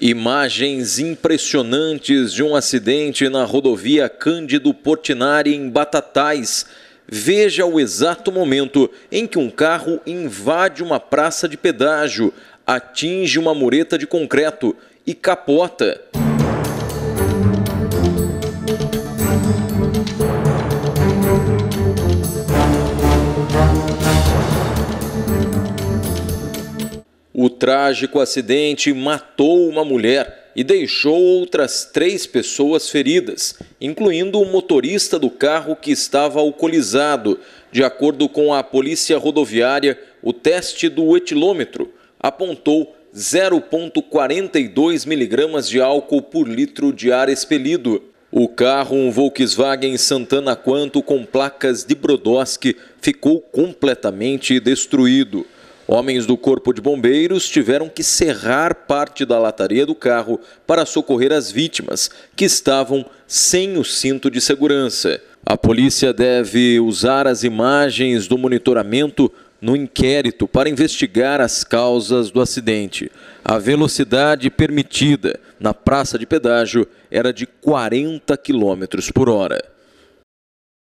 Imagens impressionantes de um acidente na rodovia Cândido Portinari, em Batatais. Veja o exato momento em que um carro invade uma praça de pedágio, atinge uma mureta de concreto e capota. O trágico acidente matou uma mulher e deixou outras três pessoas feridas, incluindo o motorista do carro que estava alcoolizado. De acordo com a Polícia Rodoviária, o teste do etilômetro apontou 0,42 miligramas de álcool por litro de ar expelido. O carro, um Volkswagen Santana Quanto com placas de Brodowski, ficou completamente destruído. Homens do Corpo de Bombeiros tiveram que serrar parte da lataria do carro para socorrer as vítimas, que estavam sem o cinto de segurança. A polícia deve usar as imagens do monitoramento no inquérito para investigar as causas do acidente. A velocidade permitida na praça de pedágio era de 40 km por hora.